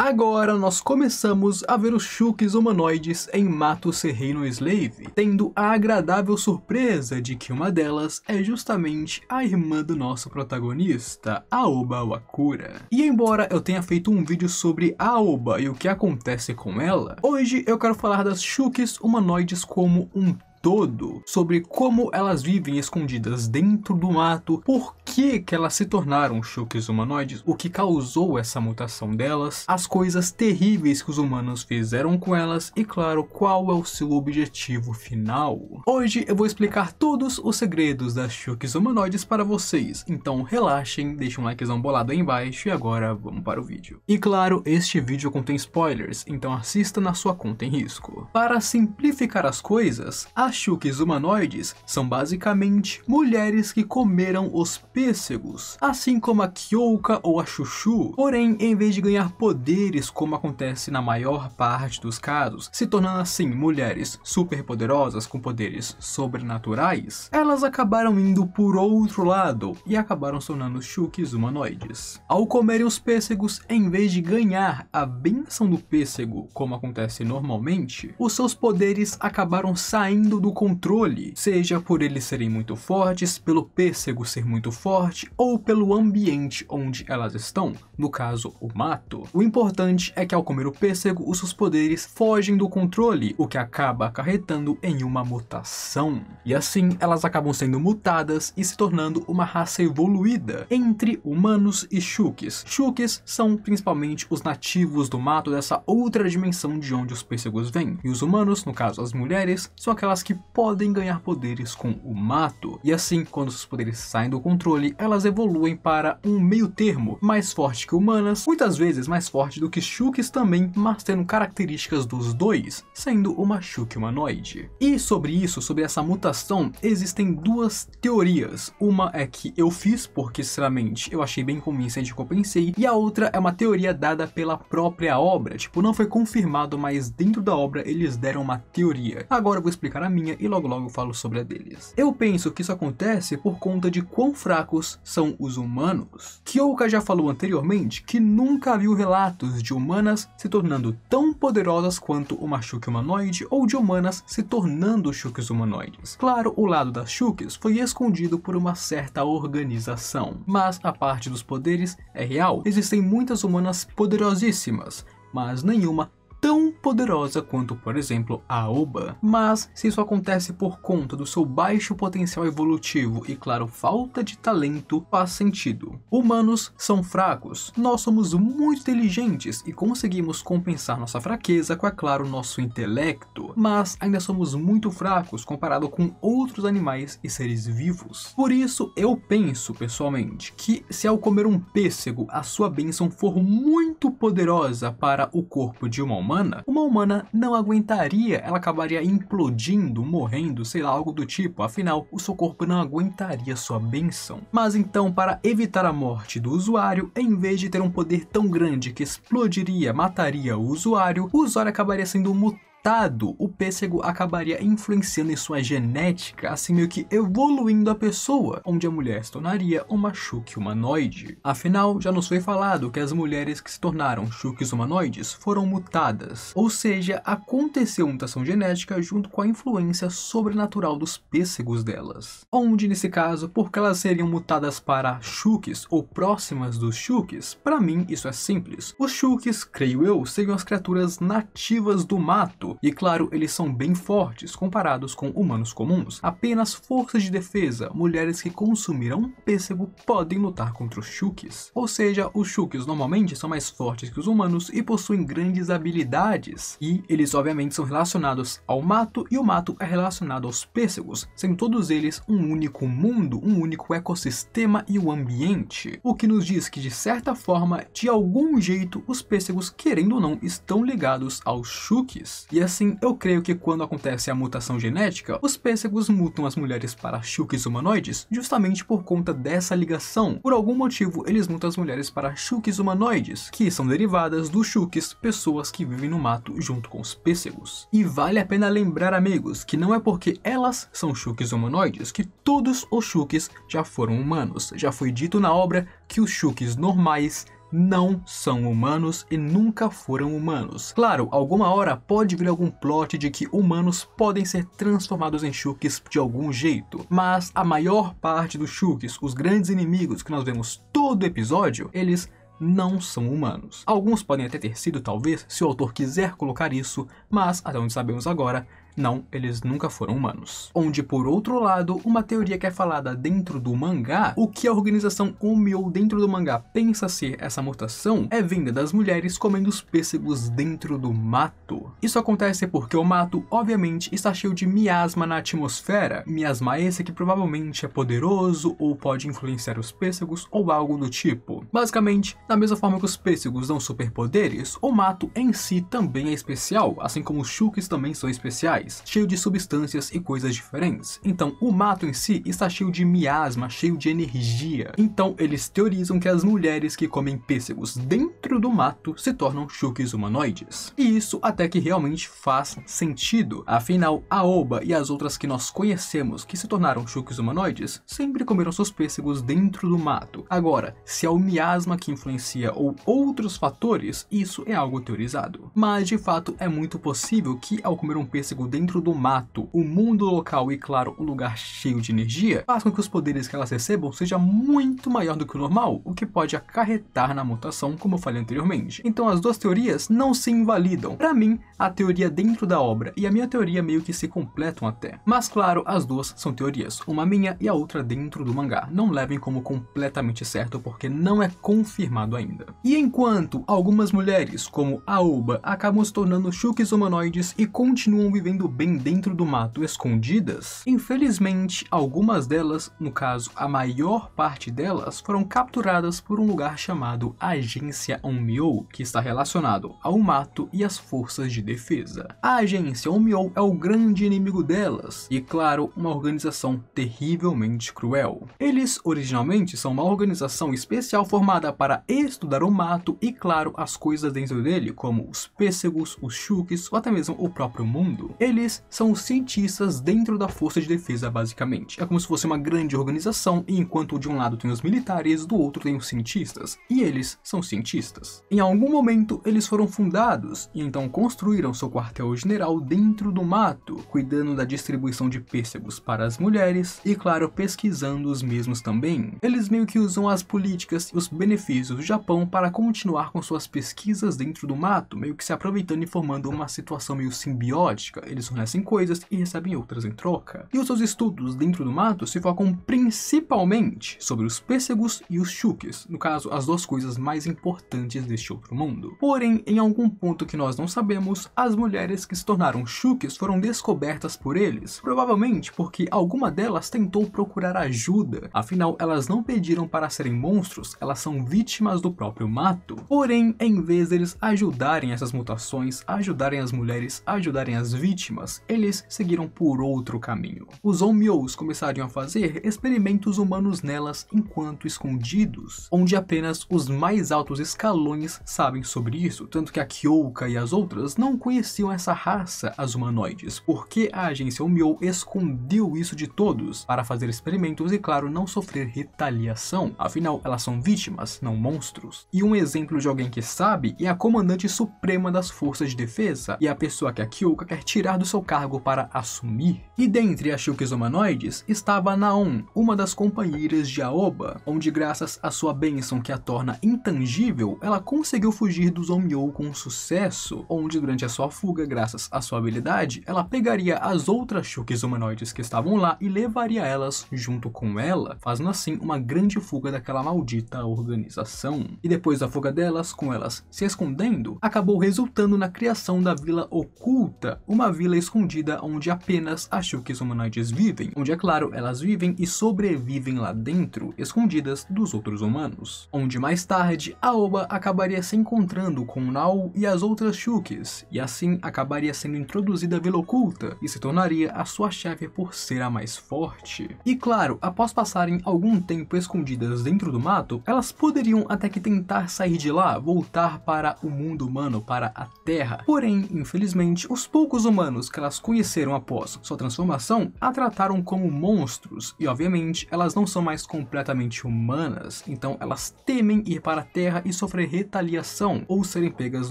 Agora nós começamos a ver os Chuques humanoides em Mato Serrano Slave, tendo a agradável surpresa de que uma delas é justamente a irmã do nosso protagonista, Aoba Wakura. E embora eu tenha feito um vídeo sobre Aoba e o que acontece com ela, hoje eu quero falar das Chuques humanoides como um todo sobre como elas vivem escondidas dentro do mato, por que, que elas se tornaram chuques humanoides, o que causou essa mutação delas, as coisas terríveis que os humanos fizeram com elas e, claro, qual é o seu objetivo final. Hoje eu vou explicar todos os segredos das chuques humanoides para vocês, então relaxem, deixem um likezão bolado aí embaixo e agora vamos para o vídeo. E claro, este vídeo contém spoilers, então assista na sua conta em risco. Para simplificar as coisas, a Achuques humanoides são basicamente mulheres que comeram os pêssegos, assim como a Kyouka ou a Chuchu, porém em vez de ganhar poderes como acontece na maior parte dos casos, se tornando assim mulheres superpoderosas com poderes sobrenaturais, elas acabaram indo por outro lado e acabaram se tornando Shukis humanoides. Ao comerem os pêssegos, em vez de ganhar a benção do pêssego como acontece normalmente, os seus poderes acabaram saindo do controle, seja por eles serem muito fortes, pelo pêssego ser muito forte ou pelo ambiente onde elas estão, no caso o mato. O importante é que ao comer o pêssego, os seus poderes fogem do controle, o que acaba acarretando em uma mutação. E assim, elas acabam sendo mutadas e se tornando uma raça evoluída entre humanos e Shukis. Shukis são principalmente os nativos do mato dessa outra dimensão de onde os pêssegos vêm, e os humanos, no caso as mulheres, são aquelas que que podem ganhar poderes com o mato, e assim, quando seus poderes saem do controle, elas evoluem para um meio termo, mais forte que humanas, muitas vezes mais forte do que Shukis também, mas tendo características dos dois, sendo uma Shuk humanoide. E sobre isso, sobre essa mutação, existem duas teorias. Uma é que eu fiz porque, sinceramente, eu achei bem convincente o que eu pensei, e a outra é uma teoria dada pela própria obra, tipo, não foi confirmado, mas dentro da obra eles deram uma teoria. Agora eu vou explicar a minha e logo logo falo sobre a deles. Eu penso que isso acontece por conta de quão fracos são os humanos. Kyoka já falou anteriormente que nunca viu relatos de humanas se tornando tão poderosas quanto uma Shulk humanoide ou de humanas se tornando Shulks humanoides. Claro, o lado das Shulks foi escondido por uma certa organização, mas a parte dos poderes é real. Existem muitas humanas poderosíssimas, mas nenhuma tão poderosa quanto, por exemplo, a Oba. Mas se isso acontece por conta do seu baixo potencial evolutivo e, claro, falta de talento, faz sentido. Humanos são fracos, nós somos muito inteligentes e conseguimos compensar nossa fraqueza com, é claro, nosso intelecto, mas ainda somos muito fracos comparado com outros animais e seres vivos. Por isso, eu penso, pessoalmente, que se ao comer um pêssego a sua bênção for muito poderosa para o corpo de uma humana, uma humana não aguentaria, ela acabaria implodindo, morrendo, sei lá, algo do tipo, afinal, o seu corpo não aguentaria sua benção. Mas então, para evitar a morte do usuário, em vez de ter um poder tão grande que explodiria, mataria o usuário, o usuário acabaria sendo mutado adaptado, o pêssego acabaria influenciando em sua genética, assim meio que evoluindo a pessoa, onde a mulher se tornaria uma chuque humanoide. Afinal, já nos foi falado que as mulheres que se tornaram chuques humanoides foram mutadas, ou seja, aconteceu mutação genética junto com a influência sobrenatural dos pêssegos delas. Onde, nesse caso, porque elas seriam mutadas para chuques ou próximas dos chuques? para mim isso é simples. Os chuques, creio eu, seriam as criaturas nativas do mato, e claro, eles são bem fortes comparados com humanos comuns. Apenas forças de defesa, mulheres que consumiram um pêssego podem lutar contra os chukis Ou seja, os chukis normalmente são mais fortes que os humanos e possuem grandes habilidades, e eles obviamente são relacionados ao mato e o mato é relacionado aos pêssegos, sendo todos eles um único mundo, um único ecossistema e o um ambiente, o que nos diz que de certa forma, de algum jeito, os pêssegos querendo ou não estão ligados aos chukis E e assim, eu creio que quando acontece a mutação genética, os pêssegos mutam as mulheres para chuques humanoides justamente por conta dessa ligação. Por algum motivo, eles mutam as mulheres para chuques humanoides, que são derivadas dos chuques, pessoas que vivem no mato junto com os pêssegos. E vale a pena lembrar, amigos, que não é porque elas são chuques humanoides que todos os chuques já foram humanos. Já foi dito na obra que os chuques normais não são humanos e nunca foram humanos. Claro, alguma hora pode vir algum plot de que humanos podem ser transformados em Shurikens de algum jeito, mas a maior parte dos Shurikens, os grandes inimigos que nós vemos todo episódio, eles não são humanos. Alguns podem até ter sido, talvez, se o autor quiser colocar isso, mas, até onde sabemos agora, não, eles nunca foram humanos. Onde, por outro lado, uma teoria que é falada dentro do mangá, o que a organização Omyo dentro do mangá pensa ser essa mutação, é vinda das mulheres comendo os pêssegos dentro do mato. Isso acontece porque o mato, obviamente, está cheio de miasma na atmosfera. Miasma esse que provavelmente é poderoso ou pode influenciar os pêssegos ou algo do tipo. Basicamente, da mesma forma que os pêssegos dão superpoderes, o mato em si também é especial, assim como os shulkis também são especiais cheio de substâncias e coisas diferentes. Então, o mato em si está cheio de miasma, cheio de energia. Então, eles teorizam que as mulheres que comem pêssegos dentro do mato se tornam chuques humanoides. E isso até que realmente faz sentido. Afinal, a Oba e as outras que nós conhecemos que se tornaram chuques humanoides sempre comeram seus pêssegos dentro do mato. Agora, se é o miasma que influencia ou outros fatores, isso é algo teorizado. Mas, de fato, é muito possível que ao comer um pêssego dentro dentro do mato, o mundo local e, claro, um lugar cheio de energia, faz com que os poderes que elas recebam seja muito maior do que o normal, o que pode acarretar na mutação, como eu falei anteriormente. Então as duas teorias não se invalidam. Para mim, a teoria dentro da obra e a minha teoria meio que se completam até. Mas claro, as duas são teorias, uma minha e a outra dentro do mangá. Não levem como completamente certo porque não é confirmado ainda. E enquanto algumas mulheres, como Aoba, acabam se tornando shukis humanoides e continuam vivendo muito bem dentro do mato escondidas, infelizmente algumas delas, no caso a maior parte delas, foram capturadas por um lugar chamado Agência Onmyo, que está relacionado ao mato e às forças de defesa. A Agência Onmyo é o grande inimigo delas, e claro, uma organização terrivelmente cruel. Eles originalmente são uma organização especial formada para estudar o mato e claro, as coisas dentro dele, como os pêssegos, os chuques ou até mesmo o próprio mundo. Eles são os cientistas dentro da Força de Defesa, basicamente. É como se fosse uma grande organização, e enquanto de um lado tem os militares, do outro tem os cientistas, e eles são cientistas. Em algum momento, eles foram fundados, e então construíram seu quartel-general dentro do mato, cuidando da distribuição de pêssegos para as mulheres, e claro, pesquisando os mesmos também. Eles meio que usam as políticas e os benefícios do Japão para continuar com suas pesquisas dentro do mato, meio que se aproveitando e formando uma situação meio simbiótica eles fornecem coisas e recebem outras em troca. E os seus estudos dentro do mato se focam principalmente sobre os pêssegos e os chuques, no caso, as duas coisas mais importantes deste outro mundo. Porém, em algum ponto que nós não sabemos, as mulheres que se tornaram chuques foram descobertas por eles, provavelmente porque alguma delas tentou procurar ajuda, afinal, elas não pediram para serem monstros, elas são vítimas do próprio mato. Porém, em vez deles ajudarem essas mutações, ajudarem as mulheres, ajudarem as vítimas, vítimas, eles seguiram por outro caminho. Os Onmyous começariam a fazer experimentos humanos nelas enquanto escondidos, onde apenas os mais altos escalões sabem sobre isso, tanto que a Kyouka e as outras não conheciam essa raça, as humanoides, porque a agência Onmyou escondeu isso de todos, para fazer experimentos e claro não sofrer retaliação, afinal elas são vítimas, não monstros. E um exemplo de alguém que sabe é a comandante suprema das forças de defesa e a pessoa que a Kyouka quer tirar do seu cargo para assumir. E dentre as Shulkes humanoides estava Naon, uma das companheiras de Aoba, onde graças à sua bênção que a torna intangível, ela conseguiu fugir dos Omyo com sucesso, onde durante a sua fuga, graças à sua habilidade, ela pegaria as outras Shulkes humanoides que estavam lá e levaria elas junto com ela, fazendo assim uma grande fuga daquela maldita organização. E depois da fuga delas, com elas se escondendo, acabou resultando na criação da Vila Oculta, uma vila escondida onde apenas as Shulkis humanoides vivem, onde é claro, elas vivem e sobrevivem lá dentro, escondidas dos outros humanos. Onde mais tarde, a Oba acabaria se encontrando com Nao e as outras Shulkis, e assim acabaria sendo introduzida à Vila Oculta e se tornaria a sua chefe por ser a mais forte. E claro, após passarem algum tempo escondidas dentro do mato, elas poderiam até que tentar sair de lá, voltar para o mundo humano, para a Terra. Porém, infelizmente, os poucos humanos humanos que elas conheceram após sua transformação a trataram como monstros, e obviamente elas não são mais completamente humanas, então elas temem ir para a Terra e sofrer retaliação ou serem pegas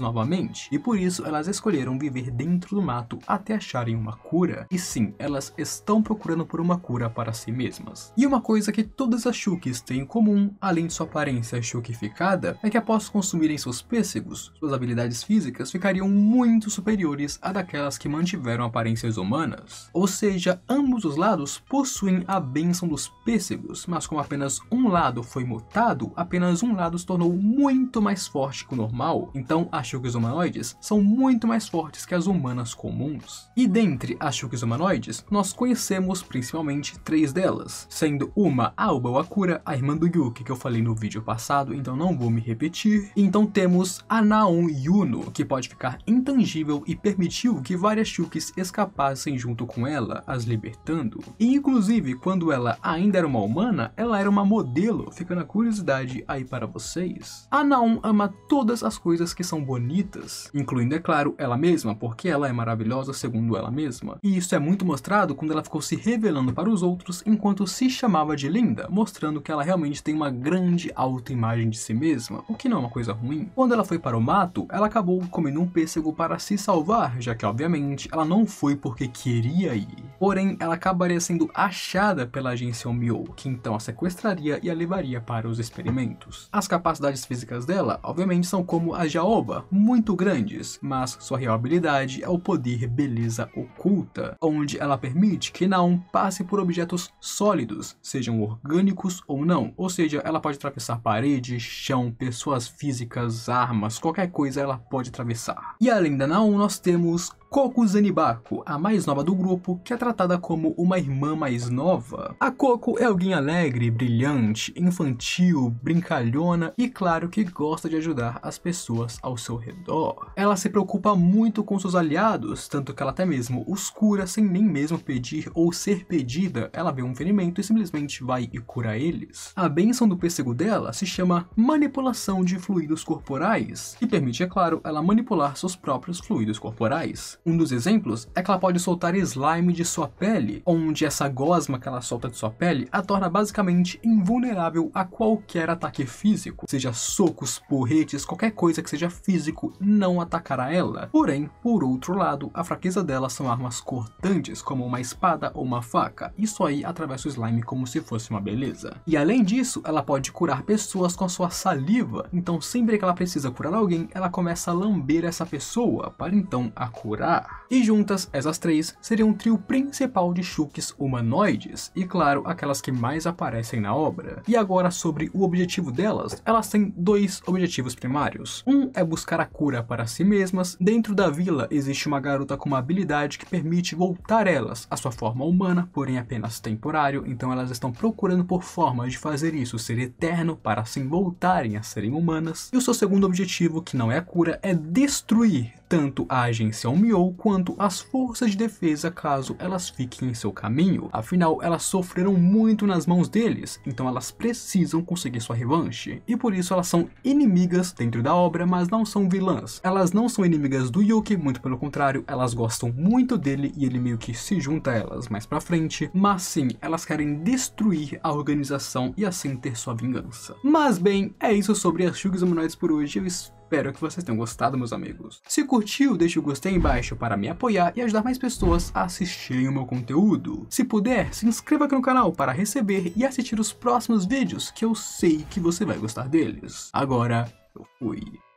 novamente, e por isso elas escolheram viver dentro do mato até acharem uma cura. E sim, elas estão procurando por uma cura para si mesmas. E uma coisa que todas as Shukis têm em comum, além de sua aparência shukificada, é que após consumirem seus pêssegos, suas habilidades físicas ficariam muito superiores a daquelas que mantiveram tiveram aparências humanas. Ou seja, ambos os lados possuem a bênção dos pêssegos, mas como apenas um lado foi mutado, apenas um lado se tornou muito mais forte que o normal, então as Shulks humanoides são muito mais fortes que as humanas comuns. E dentre as Shulks humanoides, nós conhecemos principalmente três delas, sendo uma a Uba Wakura, a irmã do Yuki que eu falei no vídeo passado, então não vou me repetir. Então temos a Naon Yuno, que pode ficar intangível e permitiu que várias Shulks Silks escapassem junto com ela, as libertando. E inclusive, quando ela ainda era uma humana, ela era uma modelo, fica na curiosidade aí para vocês. A Naon ama todas as coisas que são bonitas, incluindo, é claro, ela mesma, porque ela é maravilhosa segundo ela mesma. E isso é muito mostrado quando ela ficou se revelando para os outros enquanto se chamava de linda, mostrando que ela realmente tem uma grande autoimagem de si mesma, o que não é uma coisa ruim. Quando ela foi para o mato, ela acabou comendo um pêssego para se salvar, já que obviamente ela não foi porque queria ir. Porém, ela acabaria sendo achada pela agência Omiou, que então a sequestraria e a levaria para os experimentos. As capacidades físicas dela, obviamente, são como a Jaoba, muito grandes, mas sua real habilidade é o poder Beleza Oculta, onde ela permite que Naon passe por objetos sólidos, sejam orgânicos ou não, ou seja, ela pode atravessar parede, chão, pessoas físicas, armas, qualquer coisa ela pode atravessar. E além da Naon, nós temos Coco Zanibako, a mais nova do grupo, que é tratada como uma irmã mais nova. A Coco é alguém alegre, brilhante, infantil, brincalhona e claro que gosta de ajudar as pessoas ao seu redor. Ela se preocupa muito com seus aliados, tanto que ela até mesmo os cura sem nem mesmo pedir ou ser pedida. Ela vê um ferimento e simplesmente vai e cura eles. A benção do pêssego dela se chama manipulação de fluidos corporais e permite, é claro, ela manipular seus próprios fluidos corporais. Um dos exemplos é que ela pode soltar slime de sua pele, onde essa gosma que ela solta de sua pele a torna basicamente invulnerável a qualquer ataque físico, seja socos, porretes, qualquer coisa que seja físico não atacará ela. Porém, por outro lado, a fraqueza dela são armas cortantes, como uma espada ou uma faca, isso aí atravessa o slime como se fosse uma beleza. E além disso, ela pode curar pessoas com sua saliva, então sempre que ela precisa curar alguém, ela começa a lamber essa pessoa, para então a curar. E juntas, essas três seriam o trio principal de Shulks humanoides, e claro, aquelas que mais aparecem na obra. E agora sobre o objetivo delas, elas têm dois objetivos primários. Um é buscar a cura para si mesmas, dentro da vila existe uma garota com uma habilidade que permite voltar elas à sua forma humana, porém apenas temporário, então elas estão procurando por formas de fazer isso ser eterno para assim voltarem a serem humanas. E o seu segundo objetivo, que não é a cura, é destruir tanto a agência Omiou quanto as forças de defesa caso elas fiquem em seu caminho, afinal elas sofreram muito nas mãos deles, então elas precisam conseguir sua revanche, e por isso elas são inimigas dentro da obra, mas não são vilãs. Elas não são inimigas do Yuki, muito pelo contrário, elas gostam muito dele e ele meio que se junta a elas mais pra frente, mas sim, elas querem destruir a organização e assim ter sua vingança. Mas bem, é isso sobre as Shugs Humanoides por hoje, eu espero Espero que vocês tenham gostado, meus amigos. Se curtiu, deixe o gostei embaixo para me apoiar e ajudar mais pessoas a assistirem o meu conteúdo. Se puder, se inscreva aqui no canal para receber e assistir os próximos vídeos que eu sei que você vai gostar deles. Agora, eu fui.